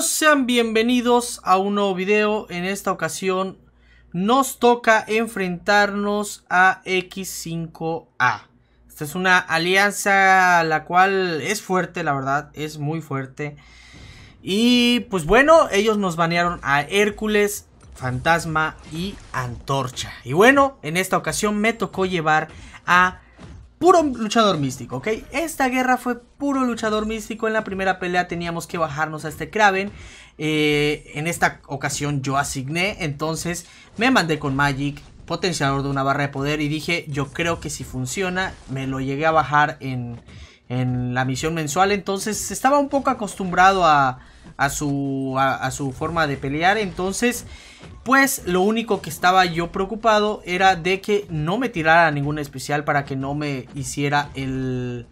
sean bienvenidos a un nuevo video. En esta ocasión nos toca enfrentarnos a X5A. Esta es una alianza la cual es fuerte, la verdad, es muy fuerte. Y pues bueno, ellos nos banearon a Hércules, Fantasma y Antorcha. Y bueno, en esta ocasión me tocó llevar a puro luchador místico, ¿ok? Esta guerra fue puro luchador místico. En la primera pelea teníamos que bajarnos a este Kraven. Eh, en esta ocasión yo asigné, entonces me mandé con Magic, potenciador de una barra de poder, y dije, yo creo que si funciona, me lo llegué a bajar en, la misión mensual, entonces estaba un poco acostumbrado a, su, a su forma de pelear, entonces pues lo único que estaba yo preocupado era de que no me tirara ningún especial para que no me hiciera el,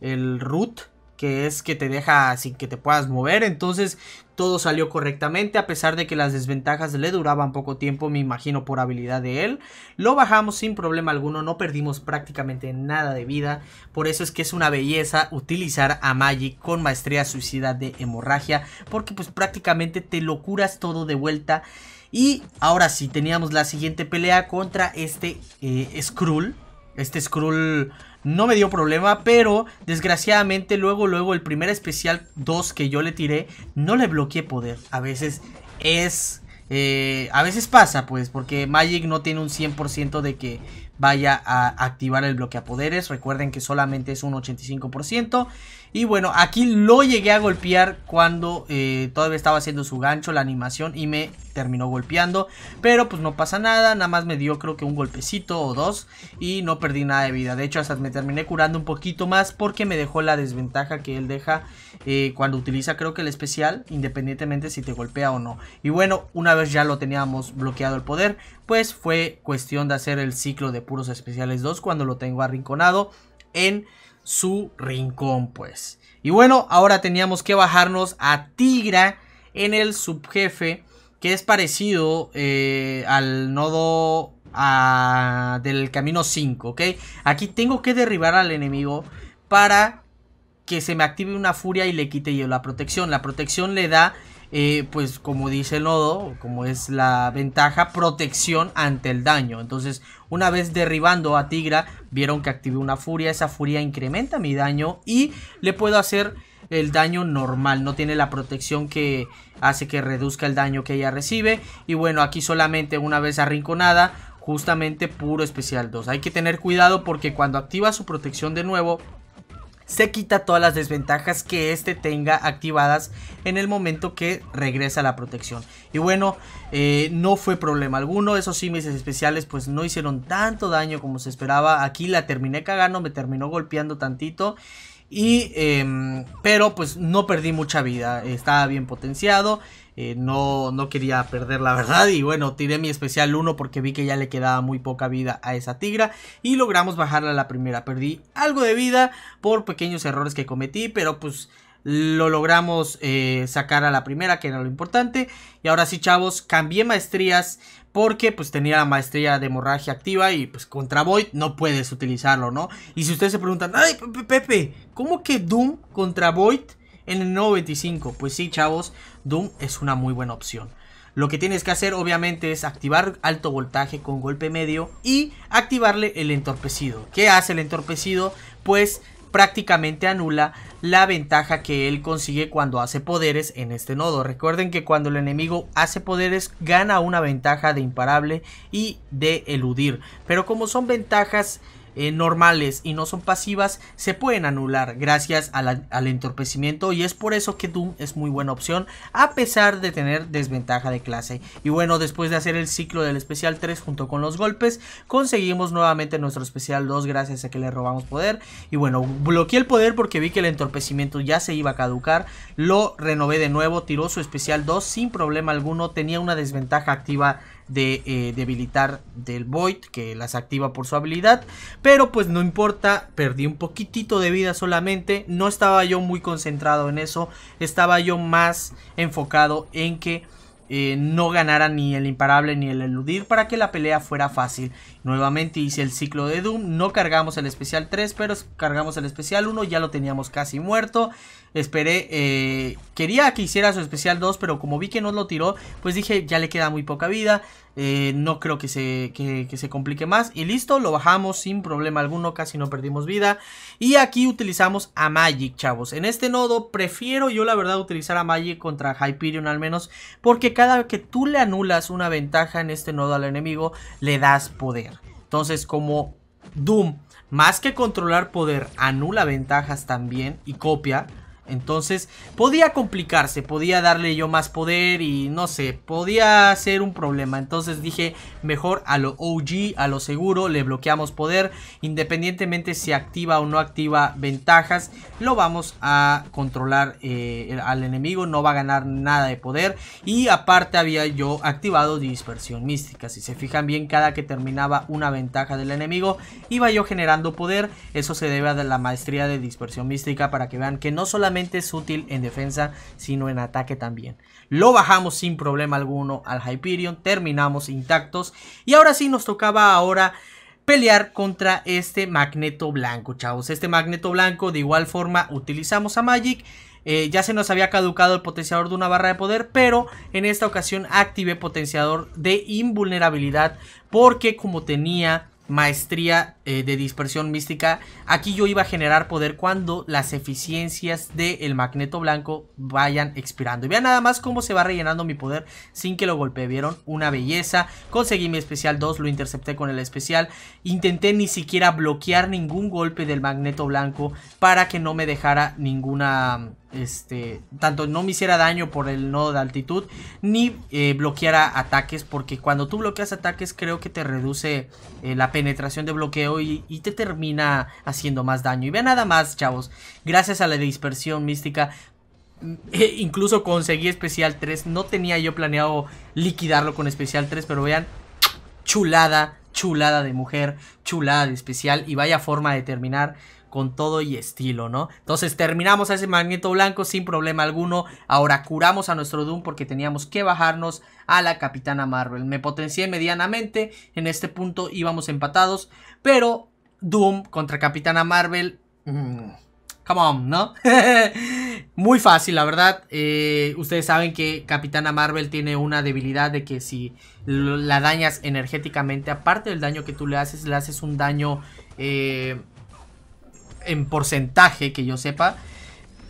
el root, que es que te deja sin que te puedas mover. Entonces todo salió correctamente, a pesar de que las desventajas le duraban poco tiempo, me imagino por habilidad de él. Lo bajamos sin problema alguno, no perdimos prácticamente nada de vida. Por eso es que es una belleza utilizar a Magic con maestría suicida de hemorragia, porque pues prácticamente te lo curas todo de vuelta. Y ahora sí, teníamos la siguiente pelea contra este eh, Skrull. Este Skrull no me dio problema, pero desgraciadamente luego, luego el primer especial 2 que yo le tiré, no le bloqueé poder. A veces es... Eh, a veces pasa, pues, porque Magic no tiene un 100% de que vaya a activar el a poderes, Recuerden que solamente es un 85%. Y bueno, aquí lo llegué a golpear cuando eh, todavía estaba haciendo su gancho, la animación, y me terminó golpeando. Pero pues no pasa nada, nada más me dio creo que un golpecito o dos y no perdí nada de vida. De hecho, hasta me terminé curando un poquito más porque me dejó la desventaja que él deja eh, cuando utiliza creo que el especial, independientemente si te golpea o no. Y bueno, una vez ya lo teníamos bloqueado el poder, pues fue cuestión de hacer el ciclo de puros especiales 2 cuando lo tengo arrinconado en su rincón, pues. Y bueno, ahora teníamos que bajarnos a Tigra en el subjefe, que es parecido eh, al nodo del camino 5, ¿ok? Aquí tengo que derribar al enemigo para que se me active una furia y le quite yo la protección. La protección le da eh, pues como dice el nodo, como es la ventaja, protección ante el daño. Entonces, una vez derribando a Tigra, vieron que activé una furia, esa furia incrementa mi daño y le puedo hacer el daño normal, no tiene la protección que hace que reduzca el daño que ella recibe. Y bueno, aquí solamente una vez arrinconada, justamente puro especial 2. Hay que tener cuidado porque cuando activa su protección de nuevo, se quita todas las desventajas que este tenga activadas en el momento que regresa la protección. Y bueno, eh, no fue problema alguno, esos símbolos especiales pues no hicieron tanto daño como se esperaba. Aquí la terminé cagando, me terminó golpeando tantito. Y, em, pero pues no perdí mucha vida, estaba bien potenciado. Eh, no, no quería perder la verdad y bueno, tiré mi especial 1 porque vi que ya le quedaba muy poca vida a esa tigra y logramos bajarla a la primera. Perdí algo de vida por pequeños errores que cometí, pero pues lo logramos eh, sacar a la primera, que era lo importante. Y ahora sí, chavos, cambié maestrías porque pues tenía la maestría de hemorragia activa y pues contra Void no puedes utilizarlo, ¿no? Y si ustedes se preguntan, ay, Pepe, ¿cómo que Doom contra Void en el 95? Pues sí, chavos, Doom es una muy buena opción. Lo que tienes que hacer obviamente es activar alto voltaje con golpe medio y activarle el entorpecido. ¿Qué hace el entorpecido? Pues prácticamente anula la ventaja que él consigue cuando hace poderes en este nodo. Recuerden que cuando el enemigo hace poderes gana una ventaja de imparable y de eludir. Pero como son ventajas eh, normales y no son pasivas se pueden anular gracias al entorpecimiento y es por eso que Doom es muy buena opción a pesar de tener desventaja de clase. Y bueno, después de hacer el ciclo del especial 3 junto con los golpes, conseguimos nuevamente nuestro especial 2 gracias a que le robamos poder. Y bueno, bloqueé el poder porque vi que el entorpecimiento ya se iba a caducar, lo renové de nuevo, tiró su especial 2 sin problema alguno, tenía una desventaja activa de eh, debilitar del Void, que las activa por su habilidad. Pero pues no importa, perdí un poquitito de vida solamente. No estaba yo muy concentrado en eso, estaba yo más enfocado en que... Eh, no ganara ni el imparable ni el eludir para que la pelea fuera fácil. Nuevamente hice el ciclo de Doom, no cargamos el especial 3, pero cargamos el especial 1, ya lo teníamos casi muerto. Esperé, eh, quería que hiciera su especial 2, pero como vi que no lo tiró, pues dije, ya le queda muy poca vida, eh, no creo que se, se complique más. Y listo, lo bajamos sin problema alguno, casi no perdimos vida. Y aquí utilizamos a Magic, chavos. En este nodo prefiero yo la verdad utilizar a Magic contra Hyperion al menos, porque cada vez que tú le anulas una ventaja en este nodo al enemigo, le das poder. Entonces, como Doom, más que controlar poder, anula ventajas también y copia, entonces podía complicarse, podía darle yo más poder y no sé, podía ser un problema. Entonces dije, mejor a lo OG, a lo seguro, le bloqueamos poder. Independientemente si activa o no activa ventajas, lo vamos a controlar eh, al enemigo, no va a ganar nada de poder. Y aparte había yo activado dispersión mística. Si se fijan bien, cada que terminaba una ventaja del enemigo, iba yo generando poder. Eso se debe a la maestría de dispersión mística para que vean que no solamente es útil en defensa, sino en ataque también. Lo bajamos sin problema alguno al Hyperion, terminamos intactos. Y ahora sí nos tocaba ahora pelear contra este magneto blanco, chavos. Este magneto blanco de igual forma utilizamos a Magic. Eh, ya se nos había caducado el potenciador de una barra de poder, pero en esta ocasión activé potenciador de invulnerabilidad porque como tenía maestría eh, de dispersión mística, aquí yo iba a generar poder cuando las eficiencias del magneto blanco vayan expirando. Y vean nada más cómo se va rellenando mi poder sin que lo golpee, ¿vieron? Una belleza. Conseguí mi especial 2, lo intercepté con el especial. Intenté ni siquiera bloquear ningún golpe del magneto blanco para que no me dejara ninguna este, tanto no me hiciera daño por el nodo de altitud, ni eh, bloqueara ataques, porque cuando tú bloqueas ataques creo que te reduce eh, la penetración de bloqueo y, te termina haciendo más daño. Y vean nada más, chavos. Gracias a la dispersión mística. Mm, e incluso conseguí especial 3. No tenía yo planeado liquidarlo con especial 3. Pero vean. Chulada. Chulada de mujer. Chulada de especial. Y vaya forma de terminar con todo y estilo, ¿no? Entonces terminamos a ese Magneto Blanco sin problema alguno. Ahora curamos a nuestro Doom porque teníamos que bajarnos a la Capitana Marvel. Me potencié medianamente, en este punto íbamos empatados, pero Doom contra Capitana Marvel... Mm, come on, ¿no? Muy fácil, la verdad. Eh, ustedes saben que Capitana Marvel tiene una debilidad de que si la dañas energéticamente, aparte del daño que tú le haces, le haces un daño... Eh, en porcentaje que yo sepa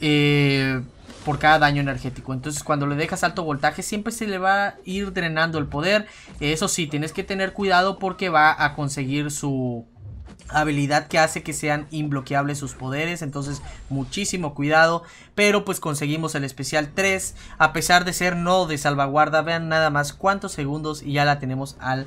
eh, por cada daño energético. Entonces cuando le dejas alto voltaje siempre se le va a ir drenando el poder. Eso sí, tienes que tener cuidado porque va a conseguir su habilidad que hace que sean imbloqueables sus poderes, entonces muchísimo cuidado, pero pues conseguimos el especial 3, a pesar de ser no de salvaguarda, vean nada más cuántos segundos y ya la tenemos al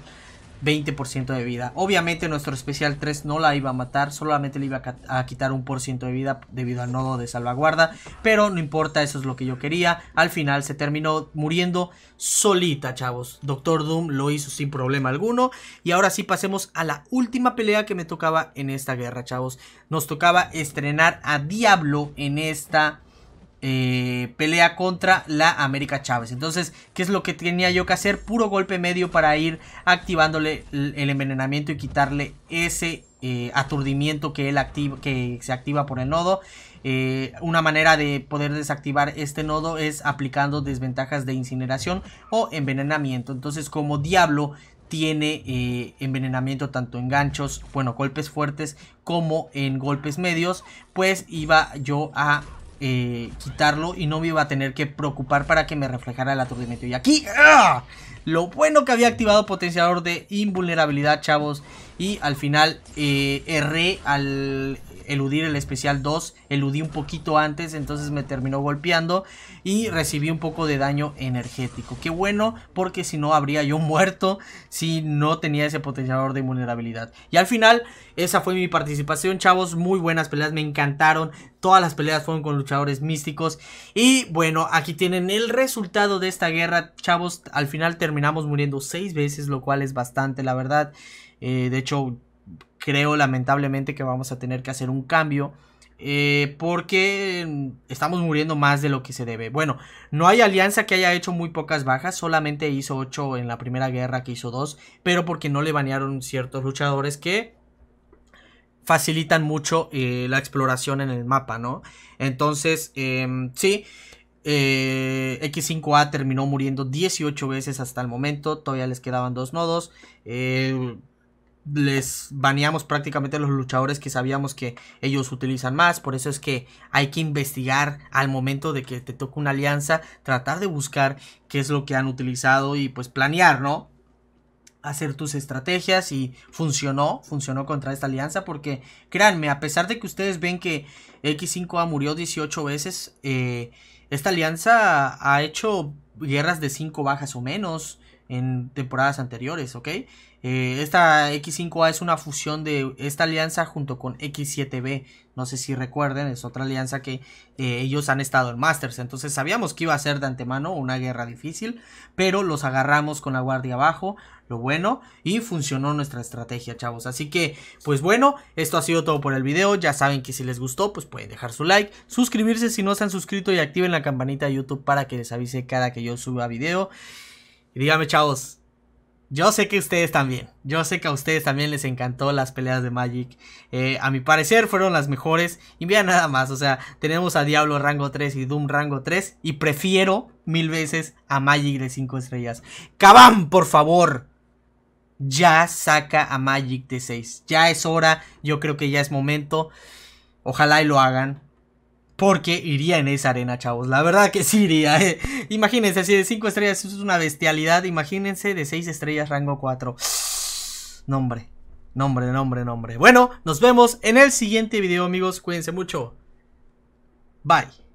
20% de vida. Obviamente nuestro especial 3 no la iba a matar, solamente le iba a quitar un por ciento de vida debido al nodo de salvaguarda, pero no importa, eso es lo que yo quería. Al final se terminó muriendo solita, chavos. Doctor Doom lo hizo sin problema alguno y ahora sí pasemos a la última pelea que me tocaba en esta guerra, chavos. Nos tocaba estrenar a Diablo en esta eh, pelea contra la América Chávez. Entonces, ¿qué es lo que tenía yo que hacer? Puro golpe medio para ir activándole el envenenamiento y quitarle ese eh, aturdimiento que, él activa, que se activa por el nodo. Eh, una manera de poder desactivar este nodo es aplicando desventajas de incineración o envenenamiento. Entonces, como diablo tiene envenenamiento tanto en ganchos, bueno, golpes fuertes como en golpes medios, pues iba yo a eh, quitarlo y no me iba a tener que preocupar para que me reflejara el aturdimiento. Y aquí, ¡ah! lo bueno que había activado potenciador de invulnerabilidad, chavos. Y al final eh, erré al eludir el especial 2, eludí un poquito antes, entonces me terminó golpeando y recibí un poco de daño energético. Qué bueno, porque si no habría yo muerto si no tenía ese potenciador de vulnerabilidad. Y al final, esa fue mi participación, chavos, muy buenas peleas, me encantaron. Todas las peleas fueron con luchadores místicos. Y bueno, aquí tienen el resultado de esta guerra. Chavos, al final terminamos muriendo 6 veces, lo cual es bastante, la verdad. Eh, de hecho, creo lamentablemente que vamos a tener que hacer un cambio. Eh, porque estamos muriendo más de lo que se debe. Bueno, no hay alianza que haya hecho muy pocas bajas, solamente hizo 8 en la primera guerra que hizo 2, pero porque no le banearon ciertos luchadores que facilitan mucho eh, la exploración en el mapa, ¿no? Entonces, em, sí, eh, X5A terminó muriendo 18 veces hasta el momento. Todavía les quedaban dos nodos. Eh, les baneamos prácticamente a los luchadores que sabíamos que ellos utilizan más. Por eso es que hay que investigar al momento de que te toque una alianza, tratar de buscar qué es lo que han utilizado y pues planear, ¿no? Hacer tus estrategias y funcionó, funcionó contra esta alianza porque créanme, a pesar de que ustedes ven que X5A murió 18 veces, eh, esta alianza ha hecho guerras de 5 bajas o menos en temporadas anteriores, ¿ok? Eh, esta X5A es una fusión de esta alianza junto con X7B. No sé si recuerden, es otra alianza que eh, ellos han estado en Masters. Entonces sabíamos que iba a ser de antemano una guerra difícil, pero los agarramos con la guardia abajo, lo bueno, y funcionó nuestra estrategia, chavos. Así que, pues bueno, esto ha sido todo por el video. Ya saben que si les gustó, pues pueden dejar su like, suscribirse si no se han suscrito y activen la campanita de YouTube para que les avise cada que yo suba video. Y dígame, chavos, yo sé que ustedes también. Yo sé que a ustedes también les encantó las peleas de Magic. Eh, a mi parecer fueron las mejores. Y vean nada más. O sea, tenemos a Diablo rango 3 y Doom rango 3. Y prefiero mil veces a Magic de 5 estrellas. ¡Cabam! Por favor. Ya saca a Magic de 6. Ya es hora. Yo creo que ya es momento. Ojalá y lo hagan. Porque iría en esa arena, chavos. La verdad que sí iría. Eh. Imagínense, así de 5 estrellas es una bestialidad, imagínense de 6 estrellas rango 4. Nombre, nombre, nombre, nombre. Bueno, nos vemos en el siguiente video, amigos. Cuídense mucho. Bye.